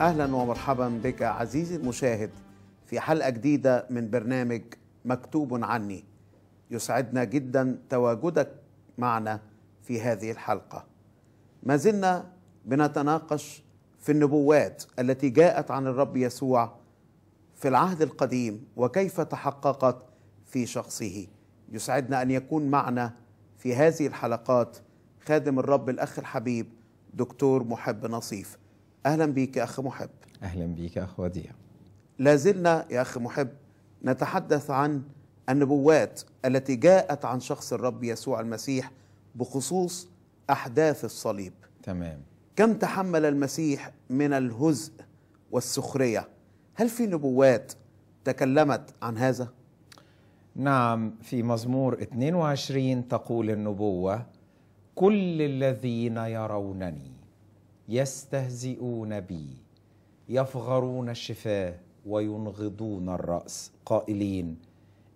اهلا ومرحبا بك عزيزي المشاهد في حلقه جديده من برنامج مكتوب عني يسعدنا جدا تواجدك معنا في هذه الحلقه ما زلنا بنتناقش في النبوات التي جاءت عن الرب يسوع في العهد القديم وكيف تحققت في شخصه يسعدنا ان يكون معنا في هذه الحلقات خادم الرب الاخ الحبيب دكتور محب نصيف أهلا بك يا أخ محب أهلا بك يا أخ وديع لازلنا يا أخ محب نتحدث عن النبوات التي جاءت عن شخص الرب يسوع المسيح بخصوص أحداث الصليب تمام كم تحمل المسيح من الهزء والسخرية هل في نبوات تكلمت عن هذا؟ نعم في مزمور 22 تقول النبوة كل الذين يرونني يستهزئون بي يفغرون الشفاه وينغضون الراس قائلين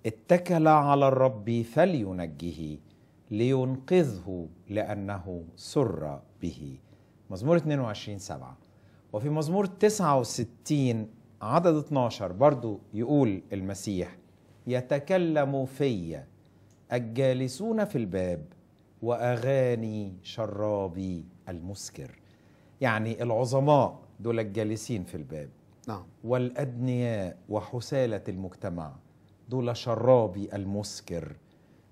اتكل على الرب فلينجه لينقذه لانه سر به مزمور 22 7 وفي مزمور 69 عدد 12 برضو يقول المسيح يتكلم في الجالسون في الباب واغاني شرابي المسكر يعني العظماء دول الجالسين في الباب نعم والأدنياء وحسالة المجتمع دول شرابي المسكر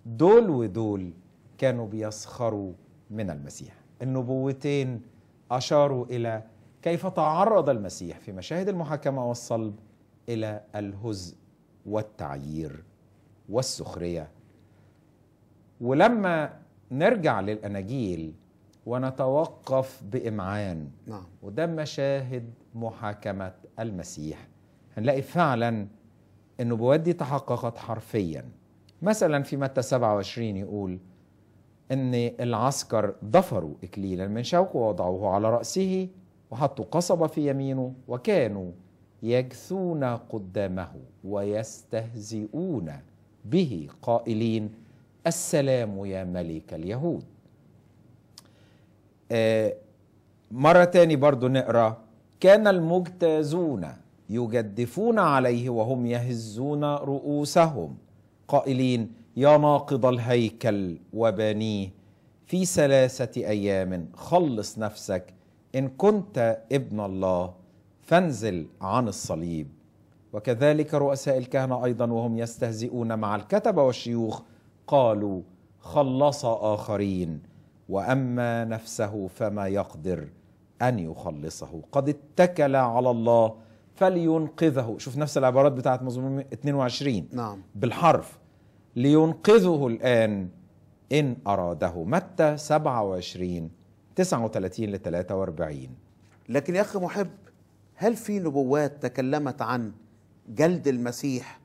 دول ودول كانوا بيسخروا من المسيح النبوتين أشاروا إلى كيف تعرض المسيح في مشاهد المحاكمة والصلب إلى الهزء والتعيير والسخرية ولما نرجع للأناجيل ونتوقف بإمعان نعم. وده مشاهد محاكمة المسيح هنلاقي فعلا أنه بودي تحققت حرفيا مثلا في متى 27 يقول أن العسكر ضفروا إكليلا من شوك ووضعوه على رأسه وحطوا قصبة في يمينه وكانوا يجثون قدامه ويستهزئون به قائلين السلام يا ملك اليهود آه، مرة تاني برضو نقرأ كان المجتازون يجدفون عليه وهم يهزون رؤوسهم قائلين يا ناقض الهيكل وبانيه في ثلاثة أيام خلص نفسك إن كنت ابن الله فانزل عن الصليب وكذلك رؤساء الكهنة أيضا وهم يستهزئون مع الكتبة والشيوخ قالوا خلص آخرين واما نفسه فما يقدر ان يخلصه قد اتكل على الله فلينقذه شوف نفس العبارات بتاعت مزمور 22 نعم بالحرف لينقذه الان ان اراده متى 27 39 ل 43 لكن يا اخي محب هل في نبوات تكلمت عن جلد المسيح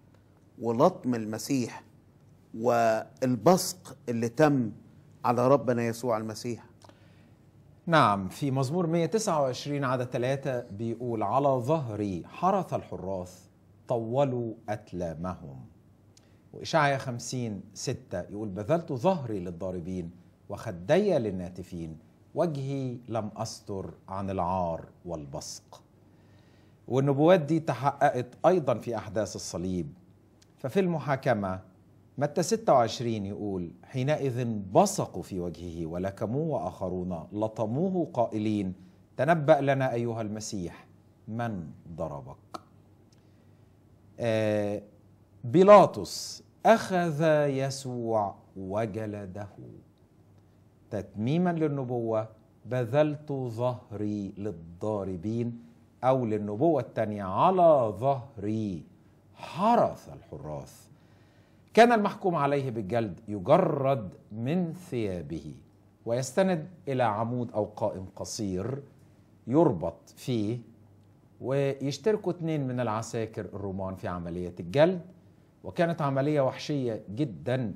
ولطم المسيح والبصق اللي تم على ربنا يسوع المسيح نعم في مزمور 129 عدد 3 بيقول على ظهري حرث الحراث طولوا أتلامهم وإشعيا 50 6 يقول بذلت ظهري للضاربين وخدي للناتفين وجهي لم أستر عن العار والبصق والنبوات دي تحققت أيضا في أحداث الصليب ففي المحاكمة متى 26 يقول حينئذ بصقوا في وجهه ولكموه وآخرون لطموه قائلين تنبأ لنا أيها المسيح من ضربك آه بيلاطس أخذ يسوع وجلده تتميما للنبوة بذلت ظهري للضاربين أو للنبوة الثانية على ظهري حرث الحراث كان المحكوم عليه بالجلد يجرد من ثيابه ويستند الى عمود او قائم قصير يربط فيه ويشتركوا اثنين من العساكر الرومان في عمليه الجلد وكانت عمليه وحشيه جدا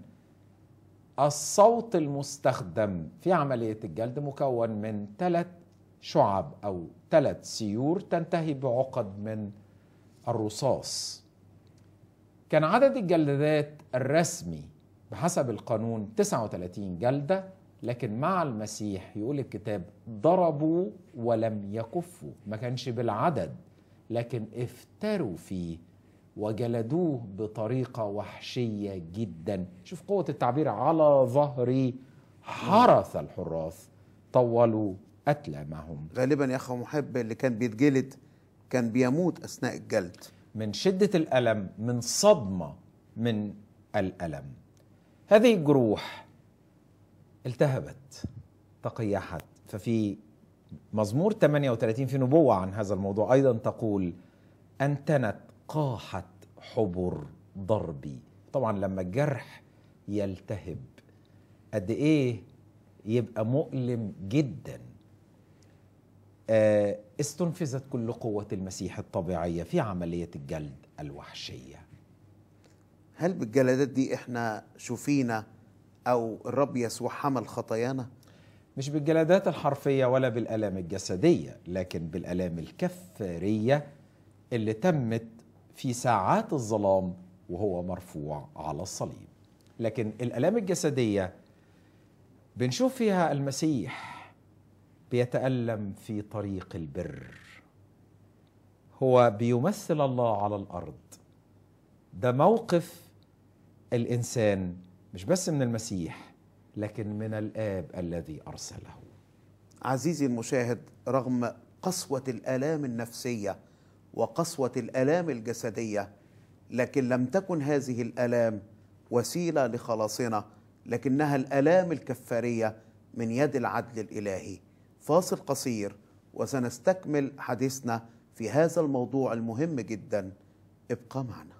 الصوت المستخدم في عمليه الجلد مكون من ثلاث شعب او ثلاث سيور تنتهي بعقد من الرصاص كان عدد الجلدات الرسمي بحسب القانون 39 جلدة لكن مع المسيح يقول الكتاب ضربوا ولم يكفوا ما كانش بالعدد لكن افتروا فيه وجلدوه بطريقة وحشية جدا شوف قوة التعبير على ظهري حرث الحراث طولوا قتلى معهم غالبا يا أخو محب اللي كان بيتجلد كان بيموت أثناء الجلد من شده الالم من صدمه من الالم هذه الجروح التهبت تقيحت ففي مزمور 38 في نبوه عن هذا الموضوع ايضا تقول انتنت قاحت حبر ضربي طبعا لما الجرح يلتهب قد ايه يبقى مؤلم جدا آه، استنفذت كل قوة المسيح الطبيعية في عملية الجلد الوحشية هل بالجلدات دي احنا شفينا أو الرب يسوع حمل خطايانا؟ مش بالجلدات الحرفية ولا بالآلام الجسدية لكن بالآلام الكفارية اللي تمت في ساعات الظلام وهو مرفوع على الصليب لكن الآلام الجسدية بنشوف فيها المسيح بيتألم في طريق البر هو بيمثل الله على الأرض ده موقف الإنسان مش بس من المسيح لكن من الآب الذي أرسله عزيزي المشاهد رغم قسوة الآلام النفسية وقسوة الآلام الجسدية لكن لم تكن هذه الآلام وسيلة لخلاصنا لكنها الآلام الكفارية من يد العدل الإلهي فاصل قصير وسنستكمل حديثنا في هذا الموضوع المهم جدا ابقى معنا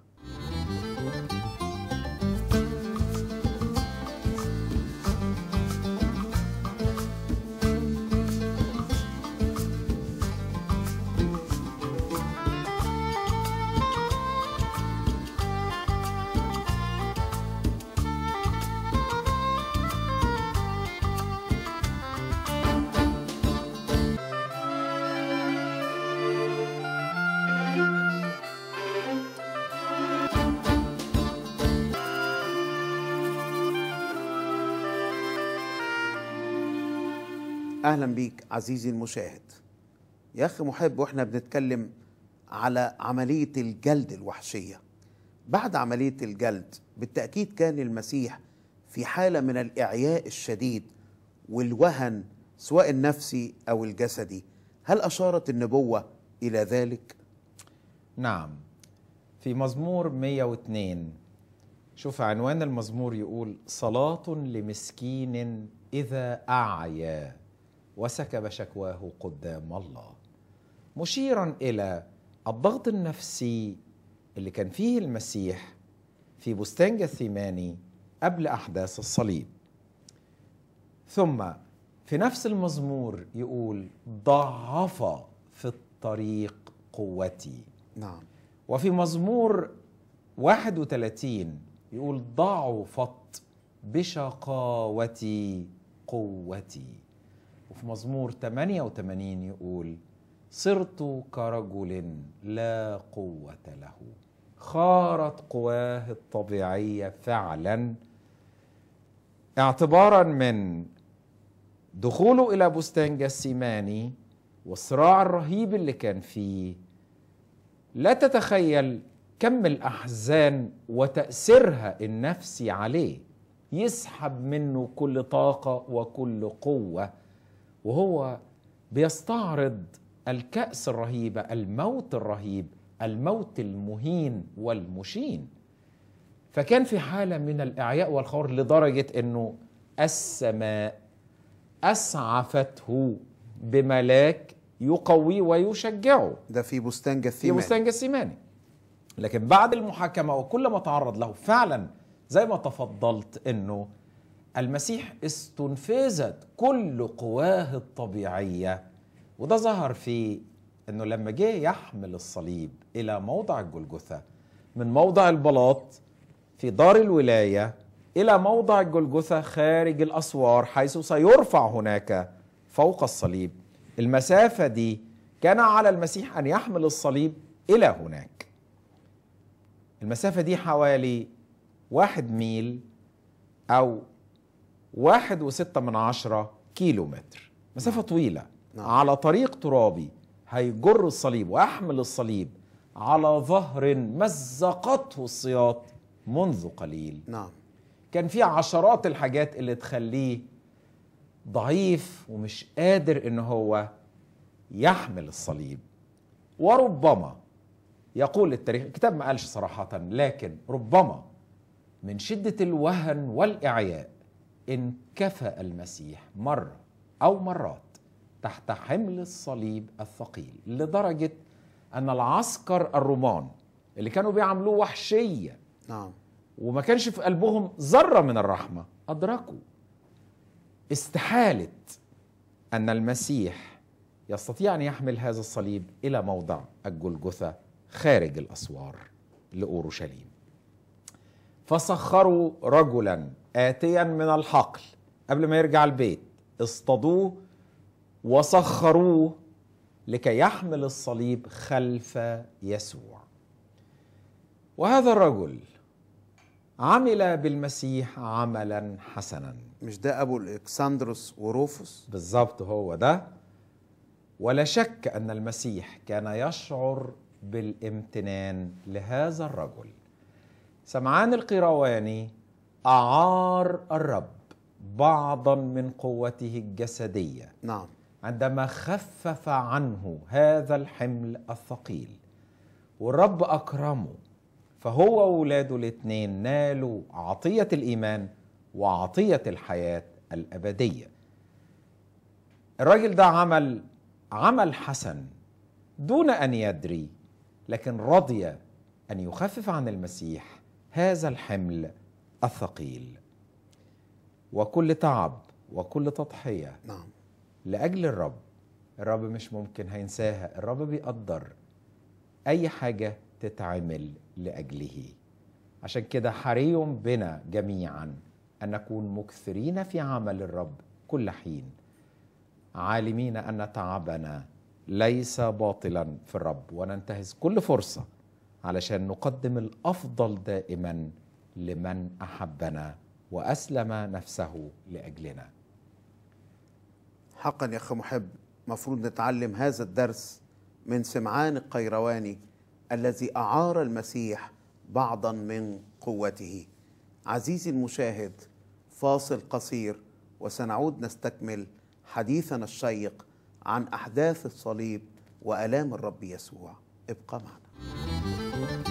اهلا بيك عزيزي المشاهد يا اخي محب واحنا بنتكلم على عمليه الجلد الوحشيه بعد عمليه الجلد بالتاكيد كان المسيح في حاله من الاعياء الشديد والوهن سواء النفسي او الجسدي هل اشارت النبوه الى ذلك نعم في مزمور 102 شوف عنوان المزمور يقول صلاة لمسكين إذا أعيا وسكب شكواه قدام الله مشيرا الى الضغط النفسي اللي كان فيه المسيح في بستان جثيماني قبل احداث الصليب ثم في نفس المزمور يقول ضعف في الطريق قوتي نعم وفي مزمور 31 يقول ضعفت بشقاوتي قوتي في مزمور 88 يقول صرت كرجل لا قوة له خارت قواه الطبيعية فعلا اعتبارا من دخوله إلى بستان جسيماني والصراع الرهيب اللي كان فيه لا تتخيل كم الأحزان وتأثيرها النفسي عليه يسحب منه كل طاقة وكل قوة وهو بيستعرض الكأس الرهيبة الموت الرهيب الموت المهين والمشين فكان في حالة من الإعياء والخور لدرجة أنه السماء أسعفته بملاك يقويه ويشجعه ده في بستان جثيماني في بستان جثيماني لكن بعد المحاكمة وكل ما تعرض له فعلا زي ما تفضلت أنه المسيح استنفذت كل قواه الطبيعيه وده ظهر في انه لما جه يحمل الصليب الى موضع الجلجثه من موضع البلاط في دار الولايه الى موضع الجلجثه خارج الاسوار حيث سيرفع هناك فوق الصليب المسافه دي كان على المسيح ان يحمل الصليب الى هناك المسافه دي حوالي واحد ميل او واحد وستة من عشرة كيلو متر مسافة نعم. طويلة نعم. على طريق ترابي هيجر الصليب وأحمل الصليب على ظهر مزقته السياط منذ قليل نعم كان في عشرات الحاجات اللي تخليه ضعيف ومش قادر ان هو يحمل الصليب وربما يقول التاريخ الكتاب ما قالش صراحة لكن ربما من شدة الوهن والإعياء إن المسيح مرة أو مرات تحت حمل الصليب الثقيل لدرجة أن العسكر الرومان اللي كانوا بيعملوه وحشية نعم وما كانش في قلبهم ذرة من الرحمة أدركوا استحالة أن المسيح يستطيع أن يحمل هذا الصليب إلى موضع الجلجثة خارج الأسوار لأورشليم فسخروا رجلا آتيا من الحقل قبل ما يرجع البيت اصطادوه وسخروه لكي يحمل الصليب خلف يسوع وهذا الرجل عمل بالمسيح عملا حسنا مش ده ابو الكسندروس وروفوس بالظبط هو ده ولا شك ان المسيح كان يشعر بالامتنان لهذا الرجل سمعان القيرواني أعار الرب بعضا من قوته الجسدية نعم عندما خفف عنه هذا الحمل الثقيل والرب أكرمه فهو وولاده الاثنين نالوا عطية الإيمان وعطية الحياة الأبدية الراجل ده عمل عمل حسن دون أن يدري لكن رضي أن يخفف عن المسيح هذا الحمل الثقيل وكل تعب وكل تضحية نعم لأجل الرب الرب مش ممكن هينساها الرب بيقدر أي حاجة تتعمل لأجله عشان كده حري بنا جميعا أن نكون مكثرين في عمل الرب كل حين عالمين أن تعبنا ليس باطلا في الرب وننتهز كل فرصة علشان نقدم الأفضل دائما لمن احبنا واسلم نفسه لاجلنا. حقا يا اخ محب مفروض نتعلم هذا الدرس من سمعان القيرواني الذي اعار المسيح بعضا من قوته. عزيزي المشاهد فاصل قصير وسنعود نستكمل حديثنا الشيق عن احداث الصليب والام الرب يسوع ابقى معنا.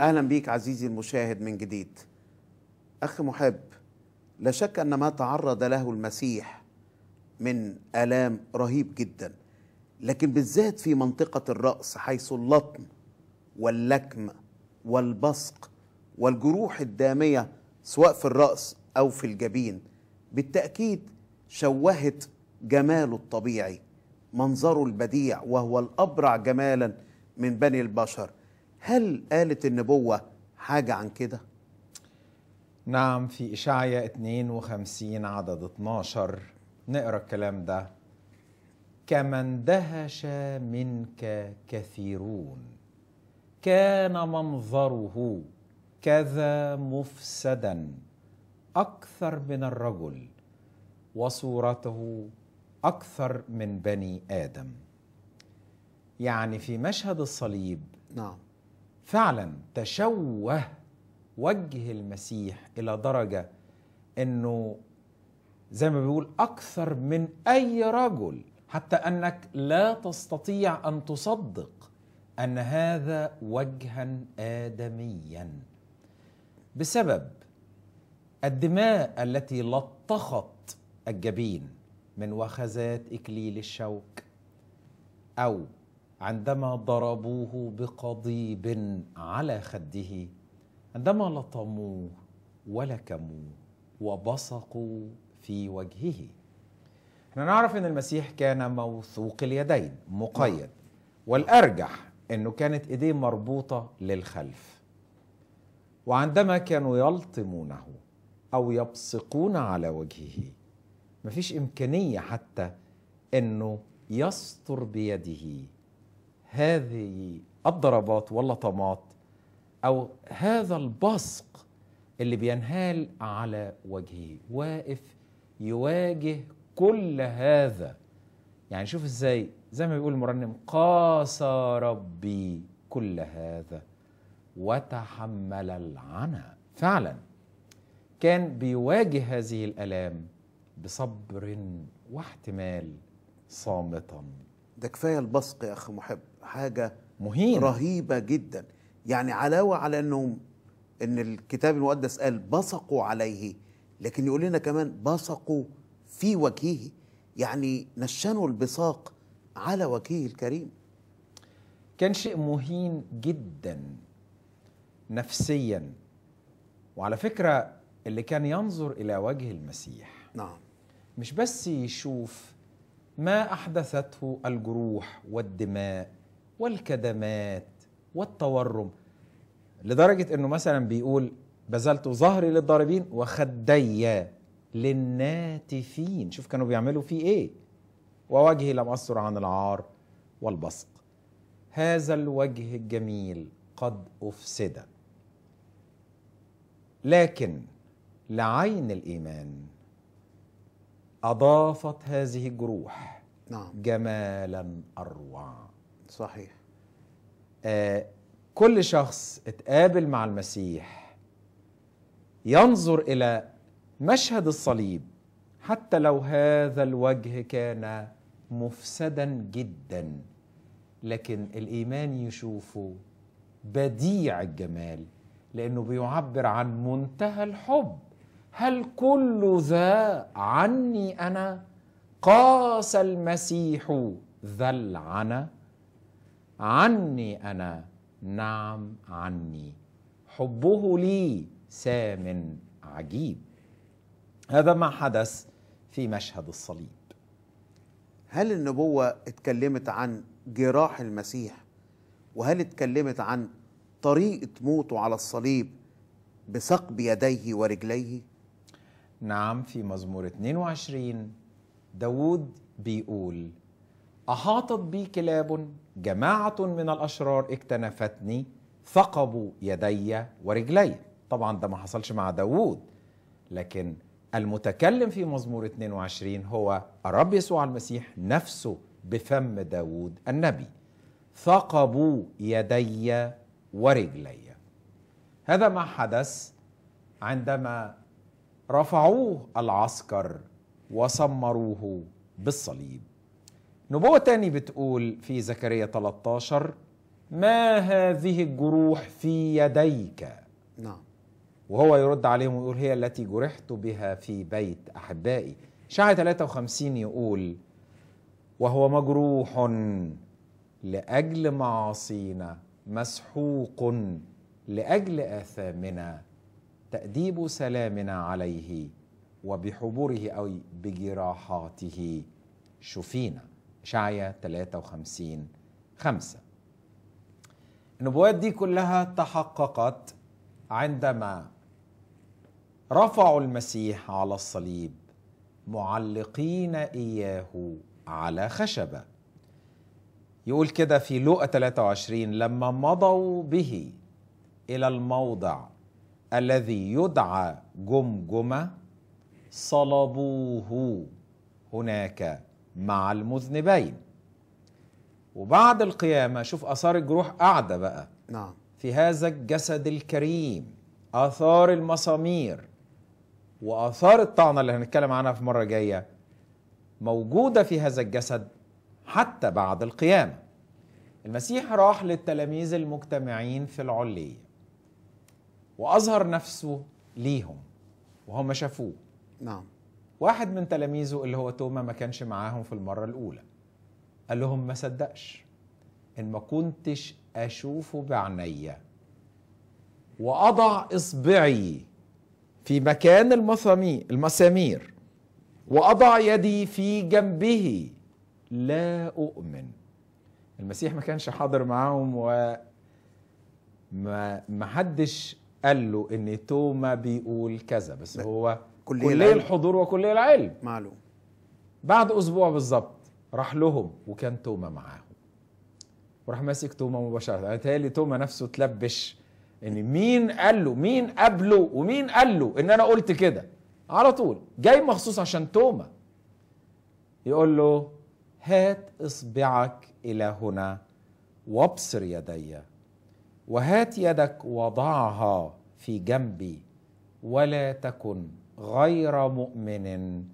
اهلا بيك عزيزي المشاهد من جديد اخ محب لا شك ان ما تعرض له المسيح من الام رهيب جدا لكن بالذات في منطقه الراس حيث اللطم واللكم والبصق والجروح الداميه سواء في الراس او في الجبين بالتاكيد شوهت جماله الطبيعي منظره البديع وهو الابرع جمالا من بني البشر هل قالت النبوة حاجة عن كده؟ نعم في إشعية 52 عدد 12 نقرأ الكلام ده كما اندهش منك كثيرون كان منظره كذا مفسدا أكثر من الرجل وصورته أكثر من بني آدم يعني في مشهد الصليب نعم فعلا تشوه وجه المسيح الى درجه انه زي ما بيقول اكثر من اي رجل حتى انك لا تستطيع ان تصدق ان هذا وجها ادميا بسبب الدماء التي لطخت الجبين من وخزات اكليل الشوك او عندما ضربوه بقضيب على خده عندما لطموه ولكموه وبصقوا في وجهه احنا نعرف ان المسيح كان موثوق اليدين مقيد والارجح انه كانت ايديه مربوطه للخلف وعندما كانوا يلطمونه او يبصقون على وجهه مفيش امكانيه حتى انه يستر بيده هذه الضربات واللطمات او هذا البصق اللي بينهال على وجهه واقف يواجه كل هذا يعني شوف ازاي زي ما بيقول المرنم قاس ربي كل هذا وتحمل العنا فعلا كان بيواجه هذه الالام بصبر واحتمال صامتا ده كفايه البصق يا اخ محب حاجه مهين رهيبه جدا يعني علاوه على انهم ان الكتاب المقدس قال بصقوا عليه لكن يقول لنا كمان بصقوا في وجهه يعني نشنوا البصاق على وجهه الكريم كان شيء مهين جدا نفسيا وعلى فكره اللي كان ينظر الى وجه المسيح نعم مش بس يشوف ما احدثته الجروح والدماء والكدمات والتورم لدرجه انه مثلا بيقول بذلت ظهري للضاربين وخدي للناتفين شوف كانوا بيعملوا فيه ايه ووجهي لم أصر عن العار والبصق هذا الوجه الجميل قد أفسد لكن لعين الإيمان أضافت هذه الجروح نعم. جمالا أروع صحيح آه كل شخص اتقابل مع المسيح ينظر إلى مشهد الصليب حتى لو هذا الوجه كان مفسدا جدا لكن الإيمان يشوفه بديع الجمال لأنه بيعبر عن منتهى الحب هل كل ذا عني انا قاس المسيح ذا العنا عني انا نعم عني حبه لي سام عجيب هذا ما حدث في مشهد الصليب هل النبوة اتكلمت عن جراح المسيح وهل اتكلمت عن طريقة موته على الصليب بثقب يديه ورجليه نعم في مزمور 22 داوود بيقول أحاطت بي كلاب جماعة من الأشرار اكتنفتني ثقبوا يدي ورجلي طبعا ده ما حصلش مع داوود لكن المتكلم في مزمور 22 هو الرب يسوع المسيح نفسه بفم داوود النبي ثقبوا يدي ورجلي هذا ما حدث عندما رفعوه العسكر وسمروه بالصليب نبوة تاني بتقول في زكريا 13 ما هذه الجروح في يديك نعم وهو يرد عليهم ويقول هي التي جرحت بها في بيت أحبائي شعي 53 يقول وهو مجروح لأجل معاصينا مسحوق لأجل آثامنا تأديب سلامنا عليه وبحبره أو بجراحاته شفينا شعية 53 5 النبوات دي كلها تحققت عندما رفعوا المسيح على الصليب معلقين إياه على خشبة يقول كده في لوقا 23 لما مضوا به إلى الموضع الذي يدعى جمجمه صلبوه هناك مع المذنبين وبعد القيامه شوف اثار الجروح قاعده بقى نعم في هذا الجسد الكريم اثار المسامير واثار الطعنه اللي هنتكلم عنها في مره جايه موجوده في هذا الجسد حتى بعد القيامه المسيح راح للتلاميذ المجتمعين في العليه واظهر نفسه ليهم وهم شافوه نعم واحد من تلاميذه اللي هو توما ما كانش معاهم في المره الاولى قال لهم ما صدقش ان ما كنتش اشوفه بعيني واضع اصبعي في مكان المسامير المسامير واضع يدي في جنبه لا اؤمن المسيح ما كانش حاضر معاهم و ما ما حدش قال له ان توما بيقول كذا بس هو كلية, كلية الحضور وكلية العلم معلوم بعد اسبوع بالظبط راح لهم وكان توما معاهم وراح ماسك توما مباشرة انا تالي توما نفسه تلبش ان مين قال له مين قبله ومين قال له ان انا قلت كده على طول جاي مخصوص عشان توما يقول له هات اصبعك الى هنا وابصر يدي وهات يدك وضعها في جنبي ولا تكن غير مؤمن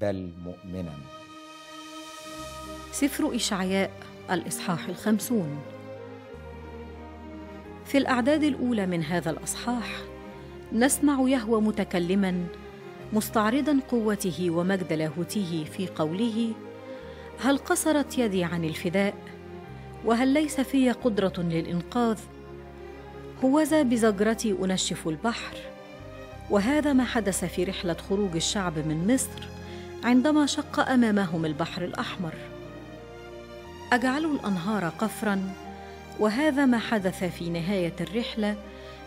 بل مؤمنا سفر إشعياء الإصحاح الخمسون في الأعداد الأولى من هذا الأصحاح نسمع يهوى متكلما مستعرضا قوته ومجد لاهوته في قوله هل قصرت يدي عن الفداء وهل ليس في قدرة للإنقاذ هوذا بزجرتي أنشف البحر وهذا ما حدث في رحلة خروج الشعب من مصر عندما شق أمامهم البحر الأحمر أجعلوا الأنهار قفرا وهذا ما حدث في نهاية الرحلة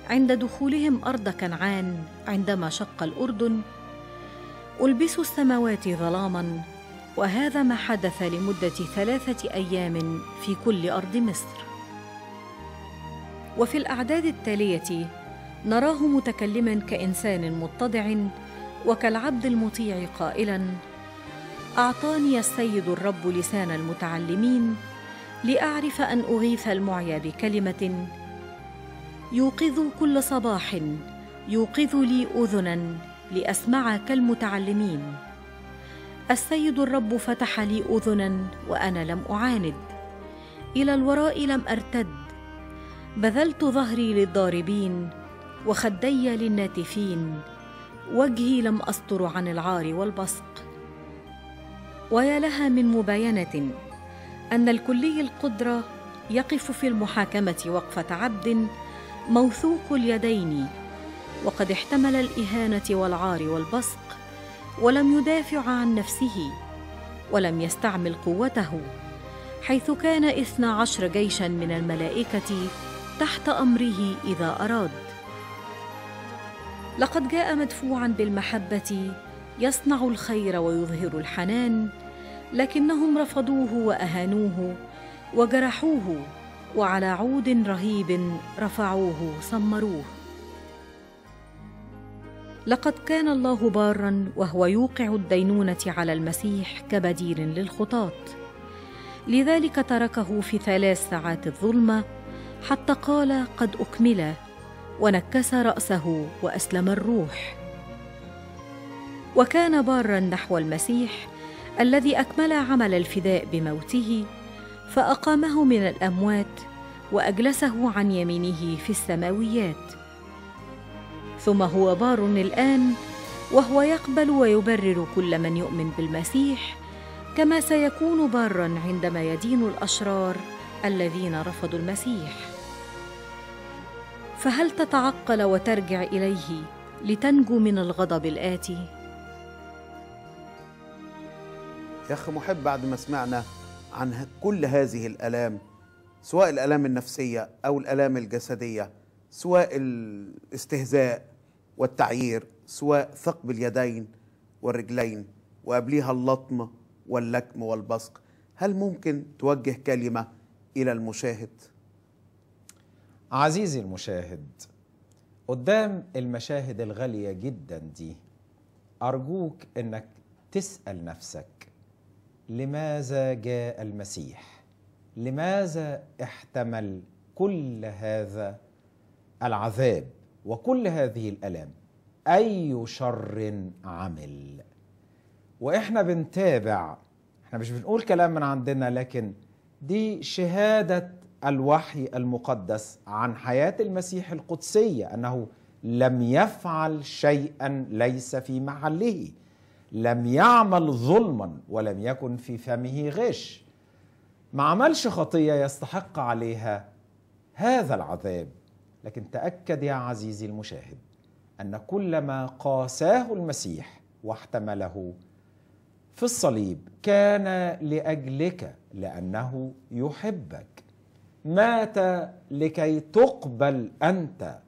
عند دخولهم أرض كنعان عندما شق الأردن ألبسوا السماوات ظلاما وهذا ما حدث لمدة ثلاثة أيام في كل أرض مصر وفي الأعداد التالية نراه متكلما كإنسان متضع وكالعبد المطيع قائلا أعطاني السيد الرب لسان المتعلمين لأعرف أن أغيث المعيا بكلمة يوقظ كل صباح يوقظ لي أذنا لأسمع كالمتعلمين السيد الرب فتح لي أذنا وأنا لم أعاند إلى الوراء لم أرتد بذلت ظهري للضاربين وخدي للناتفين وجهي لم أستر عن العار والبصق ويا لها من مباينة أن الكلي القدرة يقف في المحاكمة وقفة عبد موثوق اليدين وقد احتمل الإهانة والعار والبصق ولم يدافع عن نفسه ولم يستعمل قوته حيث كان اثنا عشر جيشا من الملائكة تحت امره اذا اراد لقد جاء مدفوعا بالمحبه يصنع الخير ويظهر الحنان لكنهم رفضوه واهانوه وجرحوه وعلى عود رهيب رفعوه سمروه لقد كان الله بارا وهو يوقع الدينونه على المسيح كبديل للخطاه لذلك تركه في ثلاث ساعات الظلمه حتى قال قد اكمله ونكس راسه واسلم الروح وكان بارا نحو المسيح الذي اكمل عمل الفداء بموته فاقامه من الاموات واجلسه عن يمينه في السماويات ثم هو بار الان وهو يقبل ويبرر كل من يؤمن بالمسيح كما سيكون بارا عندما يدين الاشرار الذين رفضوا المسيح فهل تتعقل وترجع اليه لتنجو من الغضب الاتي يا اخي محب بعد ما سمعنا عن كل هذه الالام سواء الالام النفسيه او الالام الجسديه سواء الاستهزاء والتعيير سواء ثقب اليدين والرجلين وقبليها اللطم واللكم والبصق هل ممكن توجه كلمه الى المشاهد عزيزي المشاهد قدام المشاهد الغاليه جدا دي ارجوك انك تسال نفسك لماذا جاء المسيح لماذا احتمل كل هذا العذاب وكل هذه الالام اي شر عمل واحنا بنتابع احنا مش بنقول كلام من عندنا لكن دي شهادة الوحي المقدس عن حياة المسيح القدسية أنه لم يفعل شيئا ليس في محله لم يعمل ظلما ولم يكن في فمه غش ما عملش خطية يستحق عليها هذا العذاب لكن تأكد يا عزيزي المشاهد أن كل ما قاساه المسيح واحتمله في الصليب كان لاجلك لانه يحبك مات لكي تقبل انت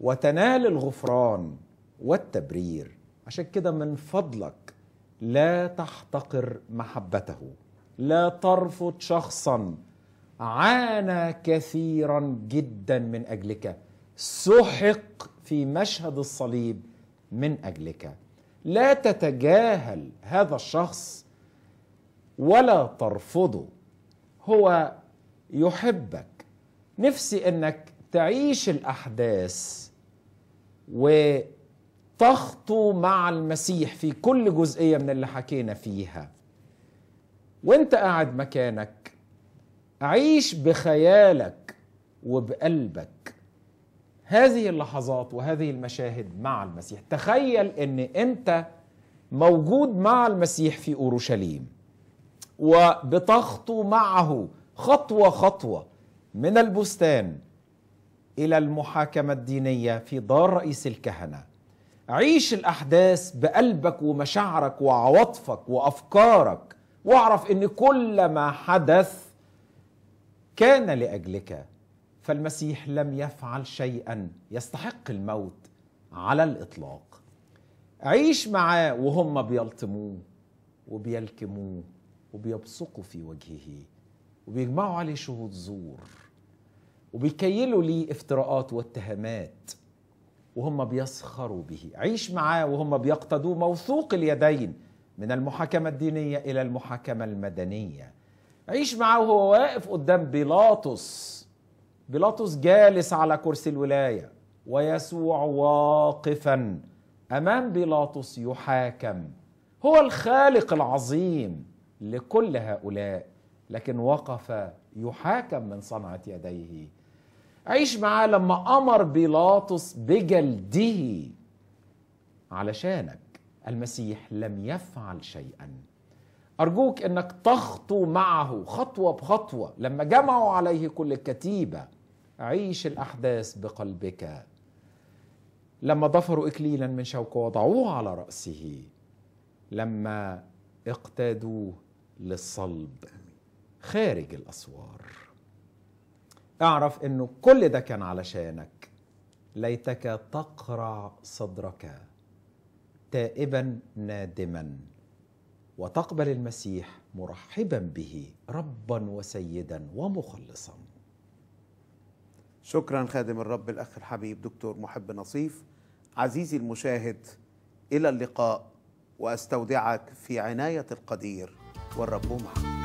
وتنال الغفران والتبرير عشان كده من فضلك لا تحتقر محبته لا ترفض شخصا عانى كثيرا جدا من اجلك سحق في مشهد الصليب من اجلك لا تتجاهل هذا الشخص ولا ترفضه هو يحبك نفسي انك تعيش الاحداث وتخطو مع المسيح في كل جزئيه من اللي حكينا فيها وانت قاعد مكانك عيش بخيالك وبقلبك هذه اللحظات وهذه المشاهد مع المسيح تخيل ان انت موجود مع المسيح في اورشليم وبتخطو معه خطوه خطوه من البستان الى المحاكمه الدينيه في دار رئيس الكهنه عيش الاحداث بقلبك ومشاعرك وعواطفك وافكارك واعرف ان كل ما حدث كان لاجلك فالمسيح لم يفعل شيئا يستحق الموت على الاطلاق عيش معاه وهم بيلطموه وبيلكموه وبيبصقوا في وجهه وبيجمعوا عليه شهود زور وبيكيلوا ليه افتراءات واتهامات وهم بيسخروا به عيش معاه وهم بيقتدوه موثوق اليدين من المحاكمة الدينية إلى المحاكمة المدنية عيش معاه وهو واقف قدام بيلاطس بيلاطس جالس على كرسي الولايه ويسوع واقفا امام بيلاطس يحاكم هو الخالق العظيم لكل هؤلاء لكن وقف يحاكم من صنعه يديه عيش معاه لما امر بيلاطس بجلده علشانك المسيح لم يفعل شيئا ارجوك انك تخطو معه خطوه بخطوه لما جمعوا عليه كل الكتيبه عيش الأحداث بقلبك لما ضفروا إكليلا من شوك وضعوه على رأسه لما اقتادوه للصلب خارج الأسوار اعرف أنه كل ده كان علشانك ليتك تقرع صدرك تائبا نادما وتقبل المسيح مرحبا به ربا وسيدا ومخلصا شكرا خادم الرب الأخ الحبيب دكتور محب نصيف عزيزي المشاهد إلى اللقاء وأستودعك في عناية القدير والرب معك